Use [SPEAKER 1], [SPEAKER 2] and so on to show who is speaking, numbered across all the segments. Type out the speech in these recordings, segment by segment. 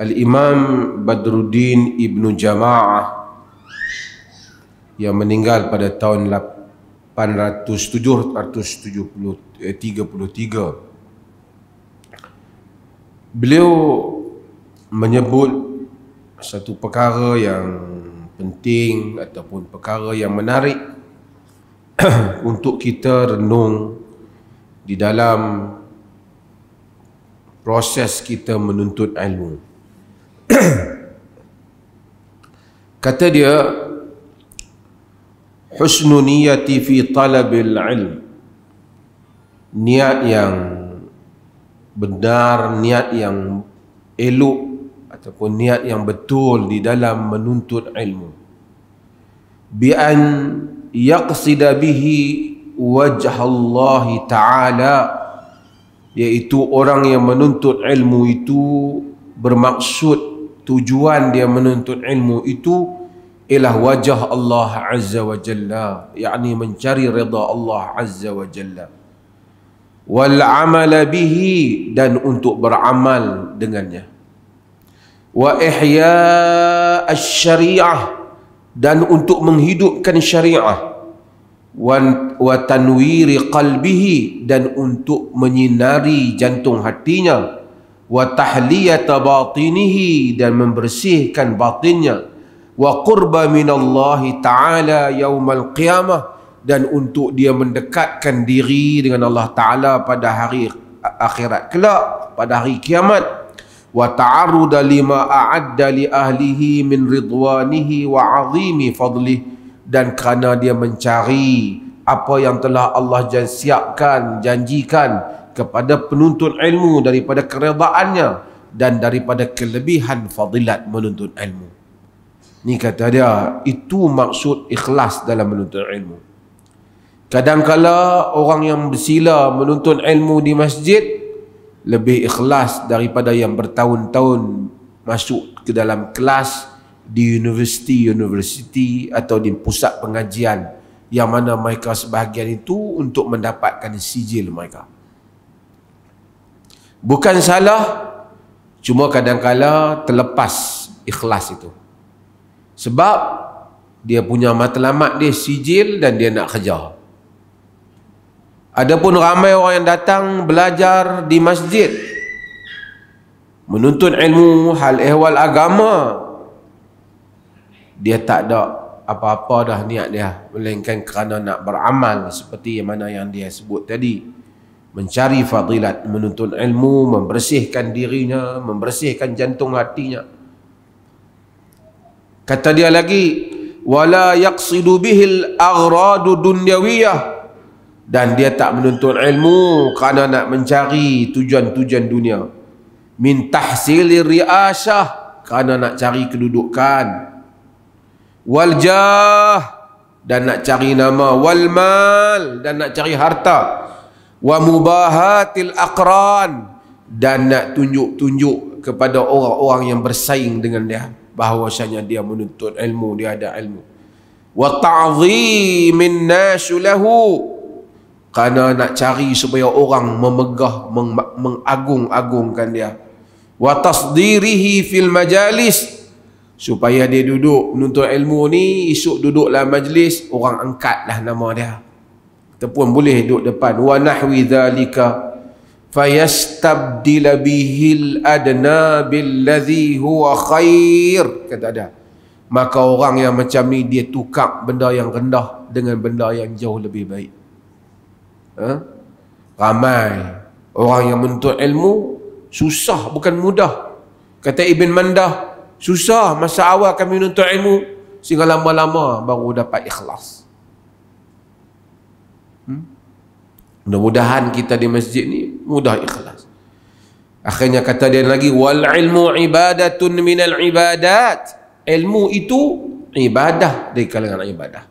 [SPEAKER 1] Al-Imam Badruddin Ibn Jama'ah yang meninggal pada tahun 1873 eh, beliau menyebut satu perkara yang penting ataupun perkara yang menarik untuk kita renung di dalam proses kita menuntut ilmu kata dia husnu niyati fi talabil ilm niat yang benar niat yang elok ataupun niat yang betul di dalam menuntut ilmu bi an yaqsida bihi wajh Allah taala iaitu orang yang menuntut ilmu itu bermaksud tujuan dia menuntut ilmu itu ialah wajah Allah Azza wa Jalla yakni mencari redha Allah Azza wa Jalla wal amala bihi dan untuk beramal dengannya wa ihya asy-syariah dan untuk menghidupkan syariah wa tanwiri qalbihi dan untuk menyinari jantung hatinya wa tahliyata batinihi dan membersihkan batinnya wa qurba minallahi ta'ala yaumal qiyamah dan untuk dia mendekatkan diri dengan Allah Ta'ala pada hari akhirat kelak pada hari kiamat wa ta'arruda lima a'adda li ahlihi min ridwanihi wa 'azimi fadlihi dan kerana dia mencari apa yang telah Allah siapkan janjikan, janjikan kepada penuntut ilmu daripada keredaannya dan daripada kelebihan fadilat menuntut ilmu. Ni kata dia, itu maksud ikhlas dalam menuntut ilmu. Kadangkala orang yang bersila menuntut ilmu di masjid lebih ikhlas daripada yang bertahun-tahun masuk ke dalam kelas di universiti-universiti atau di pusat pengajian yang mana mereka sebahagian itu untuk mendapatkan sijil mereka bukan salah cuma kadangkala terlepas ikhlas itu sebab dia punya matlamat dia sijil dan dia nak kejar adapun ramai orang yang datang belajar di masjid menuntut ilmu hal ehwal agama dia tak ada apa-apa dah niat dia melainkan kerana nak beramal seperti mana yang dia sebut tadi mencari fadilat, menuntut ilmu, membersihkan dirinya, membersihkan jantung hatinya. Kata dia lagi, wala yaqsidu bihil aghradu dunyawiyah dan dia tak menuntut ilmu kerana nak mencari tujuan-tujuan dunia. Min tahsili riasyah kerana nak cari kedudukan. Wal dan nak cari nama, wal dan nak cari harta wa mubahatil aqran dan nak tunjuk-tunjuk kepada orang-orang yang bersaing dengan dia bahawasanya dia menuntut ilmu dia ada ilmu wa ta'zimin nas lahu kerana nak cari supaya orang memegah meng- mengagung-agungkan dia wa tasdirihi fil majalis supaya dia duduk menuntut ilmu ni esok duduklah majlis orang angkatlah nama dia ataupun boleh duduk depan wa nahwi dhalika fayastabdil bihil adna billadhi huwa khair kata ada maka orang yang macam ni dia tukar benda yang rendah dengan benda yang jauh lebih baik ha? ramai orang yang menuntut ilmu susah bukan mudah kata Ibn Mandah susah masa awal kami menuntut ilmu sehingga lama-lama baru dapat ikhlas Mudah-mudahan kita di masjid ni mudah ikhlas. Akhirnya kata dia lagi wal ilmu ibadatun minal ibadat. Ilmu itu ibadah dari kalangan ibadah.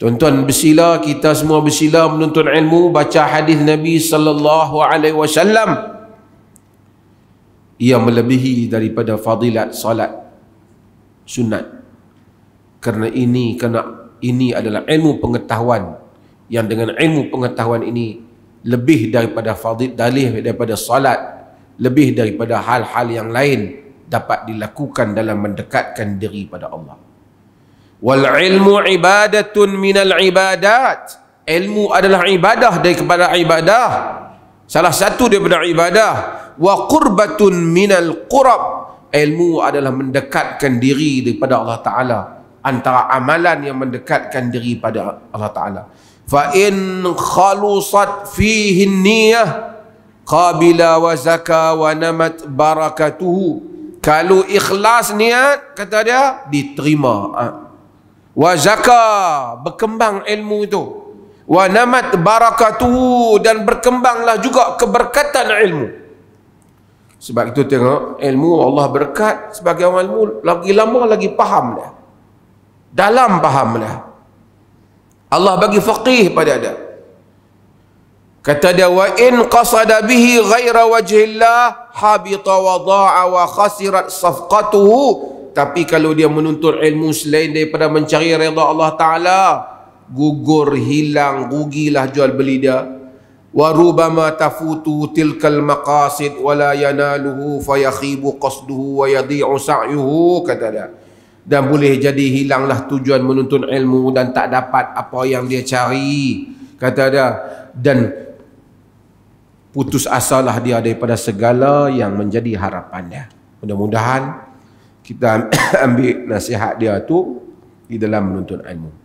[SPEAKER 1] Tuan-tuan bersila kita semua bersila menuntut ilmu baca hadis Nabi sallallahu alaihi wasallam. Ia melebihi daripada fadilat salat sunat. Kerana ini kena ini adalah ilmu pengetahuan yang dengan ilmu pengetahuan ini lebih daripada fadil dalih daripada salat lebih daripada hal-hal yang lain dapat dilakukan dalam mendekatkan diri pada Allah wal ilmu ibadatun minal ibadat ilmu adalah ibadah dari kepada ibadah salah satu daripada ibadah wa qurbatun minal qurab ilmu adalah mendekatkan diri daripada Allah Ta'ala antara amalan yang mendekatkan diri pada Allah Taala. Fa in khalusat fihi niyyah qabila wa zaka wa namat barakatuhu. Kalau ikhlas niat kata dia diterima. Ah. Wa zaka berkembang ilmu itu. Wa namat barakatuhu dan berkembanglah juga keberkatan ilmu. Sebab itu tengok ilmu Allah berkat sebagai orang ilmu lagi lama lagi faham dia dalam fahamlah Allah bagi faqih pada dia kata dia wa in qasada bihi ghaira wajhillah habita wada'a wa khasirat safqatuhu tapi kalau dia menuntut ilmu selain daripada mencari redha Allah Ta'ala, gugur, hilang, rugilah jual beli dia. وَرُبَمَا تَفُوتُوا تِلْكَ الْمَقَاسِدْ وَلَا يَنَالُهُ فَيَخِيبُ قَصْدُهُ وَيَضِيعُ سَعْيُهُ Kata dia dan boleh jadi hilanglah tujuan menuntut ilmu dan tak dapat apa yang dia cari kata dia dan putus asalah dia daripada segala yang menjadi harapannya mudah-mudahan kita ambil nasihat dia tu di dalam menuntut ilmu